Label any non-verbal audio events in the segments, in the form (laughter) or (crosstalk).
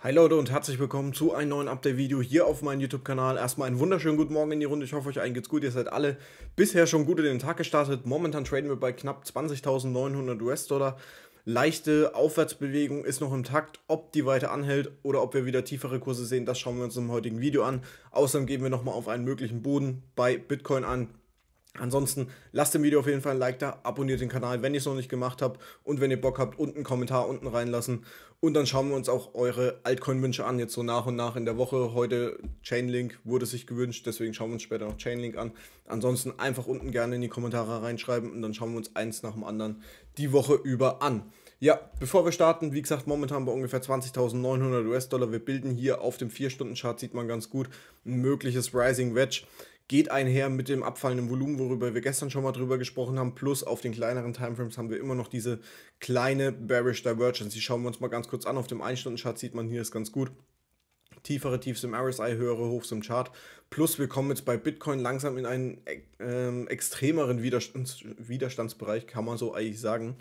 Hi Leute und herzlich willkommen zu einem neuen Update-Video hier auf meinem YouTube-Kanal. Erstmal einen wunderschönen guten Morgen in die Runde. Ich hoffe, euch allen geht's gut. Ihr seid alle bisher schon gut in den Tag gestartet. Momentan traden wir bei knapp 20.900 US-Dollar. Leichte Aufwärtsbewegung ist noch im Takt. Ob die weiter anhält oder ob wir wieder tiefere Kurse sehen, das schauen wir uns im heutigen Video an. Außerdem gehen wir nochmal auf einen möglichen Boden bei Bitcoin an. Ansonsten lasst dem Video auf jeden Fall ein Like da, abonniert den Kanal, wenn ihr es noch nicht gemacht habt und wenn ihr Bock habt, unten einen Kommentar unten reinlassen und dann schauen wir uns auch eure Altcoin-Wünsche an, jetzt so nach und nach in der Woche. Heute Chainlink wurde sich gewünscht, deswegen schauen wir uns später noch Chainlink an. Ansonsten einfach unten gerne in die Kommentare reinschreiben und dann schauen wir uns eins nach dem anderen die Woche über an. Ja, bevor wir starten, wie gesagt, momentan bei ungefähr 20.900 US-Dollar. Wir bilden hier auf dem 4-Stunden-Chart, sieht man ganz gut, ein mögliches Rising Wedge geht einher mit dem abfallenden Volumen, worüber wir gestern schon mal drüber gesprochen haben. Plus auf den kleineren Timeframes haben wir immer noch diese kleine Bearish Divergence. Die schauen wir uns mal ganz kurz an. Auf dem 1-Stunden-Chart sieht man hier ist ganz gut tiefere Tiefs im RSI, höhere Hochs im Chart. Plus wir kommen jetzt bei Bitcoin langsam in einen äh, ähm, extremeren Widerstands Widerstandsbereich, kann man so eigentlich sagen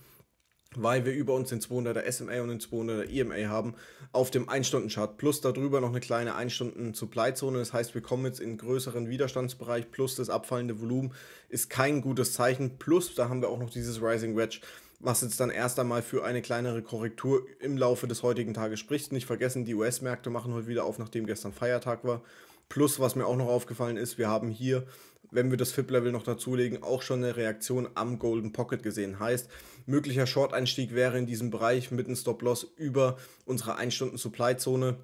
weil wir über uns den 200er SMA und den 200er EMA haben, auf dem 1-Stunden-Chart. Plus darüber noch eine kleine 1-Stunden-Supply-Zone. Das heißt, wir kommen jetzt in größeren Widerstandsbereich. Plus das abfallende Volumen ist kein gutes Zeichen. Plus, da haben wir auch noch dieses Rising Wedge, was jetzt dann erst einmal für eine kleinere Korrektur im Laufe des heutigen Tages spricht. Nicht vergessen, die US-Märkte machen heute wieder auf, nachdem gestern Feiertag war. Plus, was mir auch noch aufgefallen ist, wir haben hier wenn wir das FIP-Level noch dazulegen, auch schon eine Reaktion am Golden Pocket gesehen. Heißt, möglicher Short-Einstieg wäre in diesem Bereich mit einem Stop-Loss über unsere 1 Stunden Supply-Zone.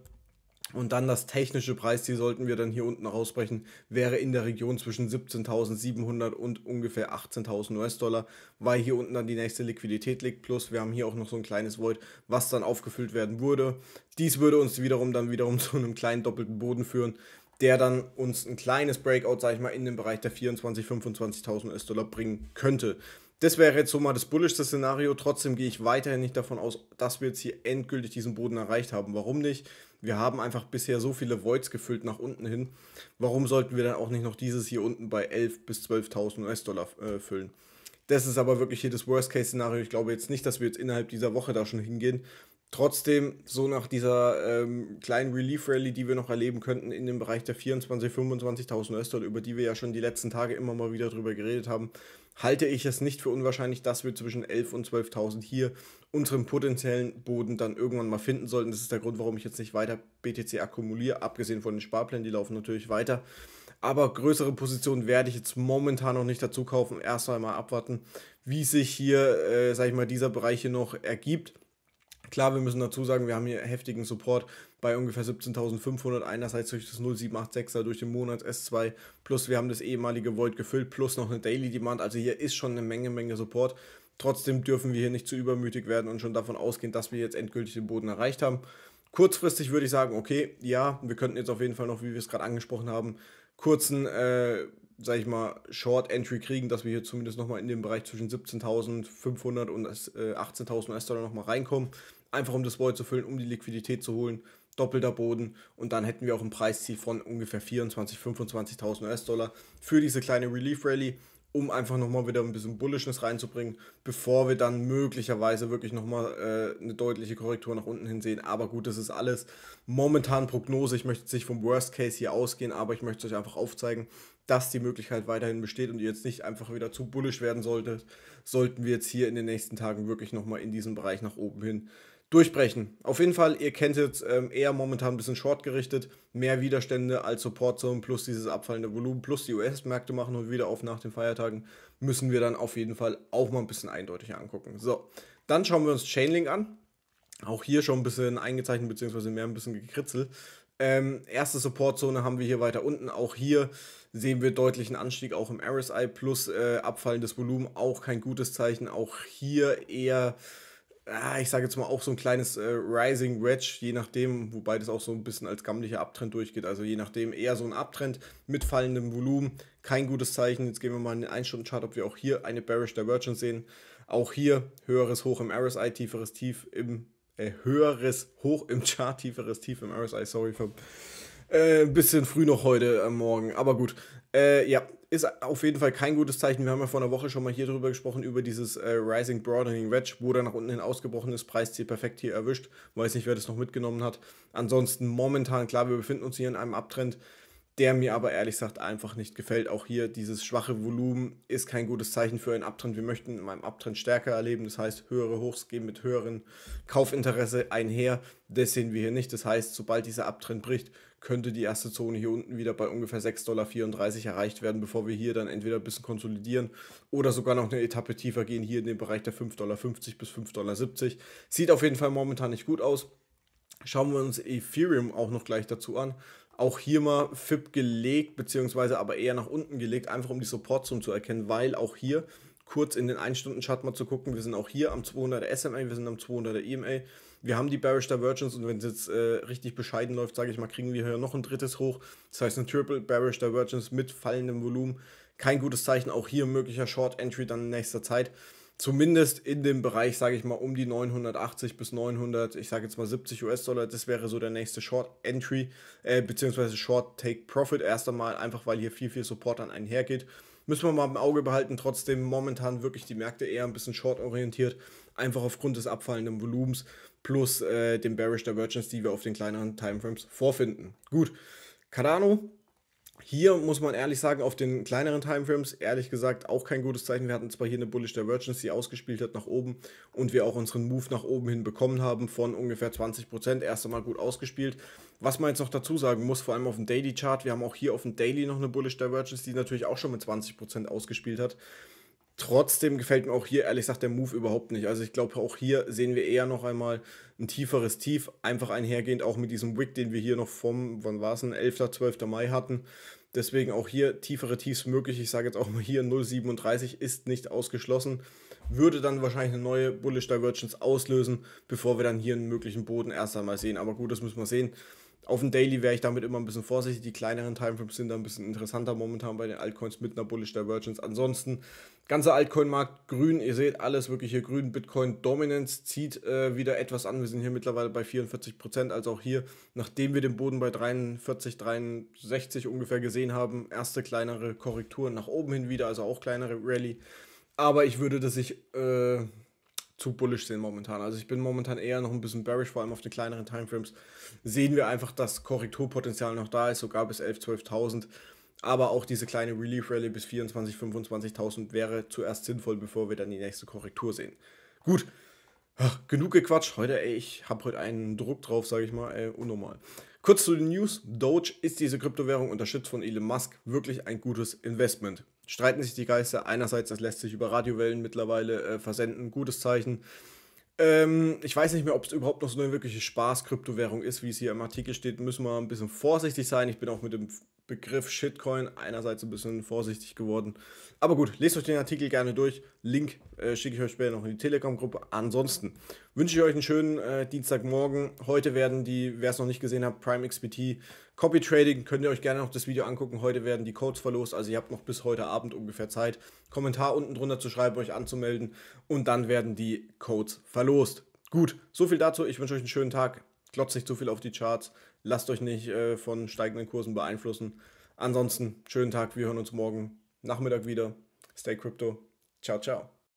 Und dann das technische Preis, die sollten wir dann hier unten rausbrechen, wäre in der Region zwischen 17.700 und ungefähr 18.000 US-Dollar, weil hier unten dann die nächste Liquidität liegt. Plus wir haben hier auch noch so ein kleines Void, was dann aufgefüllt werden würde. Dies würde uns wiederum dann wiederum (laughs) zu einem kleinen doppelten Boden führen, der dann uns ein kleines Breakout, sag ich mal, in den Bereich der 24.000, 25.000 US-Dollar bringen könnte. Das wäre jetzt so mal das bullischste Szenario. Trotzdem gehe ich weiterhin nicht davon aus, dass wir jetzt hier endgültig diesen Boden erreicht haben. Warum nicht? Wir haben einfach bisher so viele Voids gefüllt nach unten hin. Warum sollten wir dann auch nicht noch dieses hier unten bei 11.000 bis 12.000 US-Dollar äh, füllen? Das ist aber wirklich hier das Worst-Case-Szenario. Ich glaube jetzt nicht, dass wir jetzt innerhalb dieser Woche da schon hingehen trotzdem so nach dieser ähm, kleinen Relief Rally, die wir noch erleben könnten in dem Bereich der 24.000, 25.000 US-Dollar, über die wir ja schon die letzten Tage immer mal wieder drüber geredet haben, halte ich es nicht für unwahrscheinlich, dass wir zwischen 11.000 und 12.000 hier unseren potenziellen Boden dann irgendwann mal finden sollten. Das ist der Grund, warum ich jetzt nicht weiter BTC akkumuliere, abgesehen von den Sparplänen, die laufen natürlich weiter. Aber größere Positionen werde ich jetzt momentan noch nicht dazu kaufen. Erst einmal abwarten, wie sich hier, äh, sag ich mal, dieser Bereich hier noch ergibt Klar, wir müssen dazu sagen, wir haben hier heftigen Support bei ungefähr 17.500, einerseits durch das 0786er, durch den Monats S2, plus wir haben das ehemalige Void gefüllt, plus noch eine Daily Demand, also hier ist schon eine Menge, Menge Support. Trotzdem dürfen wir hier nicht zu übermütig werden und schon davon ausgehen, dass wir jetzt endgültig den Boden erreicht haben. Kurzfristig würde ich sagen, okay, ja, wir könnten jetzt auf jeden Fall noch, wie wir es gerade angesprochen haben, kurzen, äh, sag ich mal, Short Entry kriegen, dass wir hier zumindest nochmal in den Bereich zwischen 17.500 und 18.000 äh, US-Dollar nochmal reinkommen einfach um das Void zu füllen, um die Liquidität zu holen, doppelter Boden und dann hätten wir auch ein Preisziel von ungefähr 24.000, 25.000 US-Dollar für diese kleine Relief Rally, um einfach nochmal wieder ein bisschen Bullishness reinzubringen, bevor wir dann möglicherweise wirklich nochmal äh, eine deutliche Korrektur nach unten hin sehen. Aber gut, das ist alles momentan Prognose. Ich möchte jetzt nicht vom Worst Case hier ausgehen, aber ich möchte es euch einfach aufzeigen, dass die Möglichkeit weiterhin besteht und ihr jetzt nicht einfach wieder zu bullisch werden solltet, sollten wir jetzt hier in den nächsten Tagen wirklich nochmal in diesem Bereich nach oben hin durchbrechen. Auf jeden Fall, ihr kennt jetzt ähm, eher momentan ein bisschen short gerichtet, mehr Widerstände als Support Zone plus dieses abfallende Volumen plus die US-Märkte machen und wieder auf nach den Feiertagen, müssen wir dann auf jeden Fall auch mal ein bisschen eindeutiger angucken. So, dann schauen wir uns Chainlink an. Auch hier schon ein bisschen eingezeichnet, beziehungsweise mehr ein bisschen gekritzelt. Ähm, erste Supportzone haben wir hier weiter unten. Auch hier sehen wir deutlichen Anstieg auch im RSI plus äh, abfallendes Volumen. Auch kein gutes Zeichen. Auch hier eher Ah, ich sage jetzt mal auch so ein kleines äh, Rising Wedge, je nachdem, wobei das auch so ein bisschen als gammlicher Abtrend durchgeht. Also je nachdem eher so ein Abtrend mit fallendem Volumen. Kein gutes Zeichen. Jetzt gehen wir mal in den 1-Stunden-Chart, ob wir auch hier eine Bearish Divergence sehen. Auch hier höheres Hoch im RSI, tieferes Tief im äh, höheres Hoch im Chart, tieferes Tief im RSI, sorry für äh, ein äh, bisschen früh noch heute äh, Morgen, aber gut. Äh, ja, ist auf jeden Fall kein gutes Zeichen. Wir haben ja vor einer Woche schon mal hier drüber gesprochen, über dieses äh, Rising Broadening Wedge, wo dann nach unten hin ausgebrochen ist, Preisziel perfekt hier erwischt. Weiß nicht, wer das noch mitgenommen hat. Ansonsten momentan, klar, wir befinden uns hier in einem Abtrend, der mir aber ehrlich gesagt einfach nicht gefällt. Auch hier dieses schwache Volumen ist kein gutes Zeichen für einen Abtrend. Wir möchten in einem Abtrend stärker erleben, das heißt, höhere Hochs gehen mit höherem Kaufinteresse einher. Das sehen wir hier nicht. Das heißt, sobald dieser Abtrend bricht, könnte die erste Zone hier unten wieder bei ungefähr 6,34 Dollar erreicht werden, bevor wir hier dann entweder ein bisschen konsolidieren oder sogar noch eine Etappe tiefer gehen, hier in den Bereich der 5,50 Dollar bis 5,70 Dollar. Sieht auf jeden Fall momentan nicht gut aus. Schauen wir uns Ethereum auch noch gleich dazu an auch hier mal FIP gelegt, beziehungsweise aber eher nach unten gelegt, einfach um die Supportzone zu erkennen, weil auch hier kurz in den 1-Stunden-Chart mal zu gucken. Wir sind auch hier am 200er SMA, wir sind am 200er EMA. Wir haben die Bearish Divergence und wenn es jetzt äh, richtig bescheiden läuft, sage ich mal, kriegen wir hier noch ein drittes hoch. Das heißt, eine Triple Bearish Divergence mit fallendem Volumen. Kein gutes Zeichen. Auch hier möglicher Short Entry dann in nächster Zeit. Zumindest in dem Bereich, sage ich mal, um die 980 bis 900, ich sage jetzt mal 70 US-Dollar. Das wäre so der nächste Short Entry, äh, beziehungsweise Short Take Profit erst einmal, einfach weil hier viel, viel Support dann einhergeht müssen wir mal im Auge behalten. Trotzdem momentan wirklich die Märkte eher ein bisschen short orientiert, einfach aufgrund des abfallenden Volumens plus äh, dem Bearish Divergence, die wir auf den kleineren Timeframes vorfinden. Gut, Cardano hier muss man ehrlich sagen, auf den kleineren Timeframes, ehrlich gesagt, auch kein gutes Zeichen. Wir hatten zwar hier eine Bullish Divergence, die ausgespielt hat nach oben und wir auch unseren Move nach oben hin bekommen haben von ungefähr 20%. Erst einmal gut ausgespielt. Was man jetzt noch dazu sagen muss, vor allem auf dem Daily Chart, wir haben auch hier auf dem Daily noch eine Bullish Divergence, die natürlich auch schon mit 20% ausgespielt hat. Trotzdem gefällt mir auch hier ehrlich gesagt der Move überhaupt nicht. Also ich glaube, auch hier sehen wir eher noch einmal ein tieferes Tief, einfach einhergehend auch mit diesem Wick, den wir hier noch vom, wann war es denn, 11. 12. Mai hatten. Deswegen auch hier tiefere Tiefs möglich. Ich sage jetzt auch mal hier 0,37 ist nicht ausgeschlossen. Würde dann wahrscheinlich eine neue Bullish Divergence auslösen, bevor wir dann hier einen möglichen Boden erst einmal sehen. Aber gut, das müssen wir sehen auf dem Daily wäre ich damit immer ein bisschen vorsichtig. Die kleineren Timeframes sind da ein bisschen interessanter momentan bei den Altcoins mit einer Bullish Divergence. Ansonsten, ganzer Altcoin-Markt grün. Ihr seht alles wirklich hier grün. Bitcoin Dominance zieht äh, wieder etwas an. Wir sind hier mittlerweile bei 44 Also auch hier, nachdem wir den Boden bei 43, 63 ungefähr gesehen haben, erste kleinere Korrekturen nach oben hin wieder. Also auch kleinere Rallye. Aber ich würde das sich. Äh, zu bullish sehen momentan. Also ich bin momentan eher noch ein bisschen bearish, vor allem auf den kleineren Timeframes sehen wir einfach, dass Korrekturpotenzial noch da ist, sogar bis 11.000, 12.000. Aber auch diese kleine Relief Rally bis 24.000, 25.000 wäre zuerst sinnvoll, bevor wir dann die nächste Korrektur sehen. Gut, Ach, genug gequatscht heute, ey, ich habe heute einen Druck drauf, sage ich mal, ey, unnormal. Kurz zu den News. Doge ist diese Kryptowährung unterstützt von Elon Musk wirklich ein gutes Investment. Streiten sich die Geister. Einerseits, das lässt sich über Radiowellen mittlerweile äh, versenden. Gutes Zeichen. Ähm, ich weiß nicht mehr, ob es überhaupt noch so eine wirkliche Spaß-Kryptowährung ist, wie es hier im Artikel steht. Müssen wir ein bisschen vorsichtig sein. Ich bin auch mit dem Begriff Shitcoin einerseits ein bisschen vorsichtig geworden. Aber gut, lest euch den Artikel gerne durch. Link äh, schicke ich euch später noch in die Telegram-Gruppe. Ansonsten wünsche ich euch einen schönen äh, Dienstagmorgen. Heute werden die, wer es noch nicht gesehen hat, Prime XBT Copy Trading, könnt ihr euch gerne noch das Video angucken. Heute werden die Codes verlost, also ihr habt noch bis heute Abend ungefähr Zeit, Kommentar unten drunter zu schreiben, euch anzumelden und dann werden die Codes verlost. Gut, so viel dazu. Ich wünsche euch einen schönen Tag. Klotzt nicht zu viel auf die Charts. Lasst euch nicht äh, von steigenden Kursen beeinflussen. Ansonsten, schönen Tag. Wir hören uns morgen Nachmittag wieder. Stay Crypto. Ciao, ciao.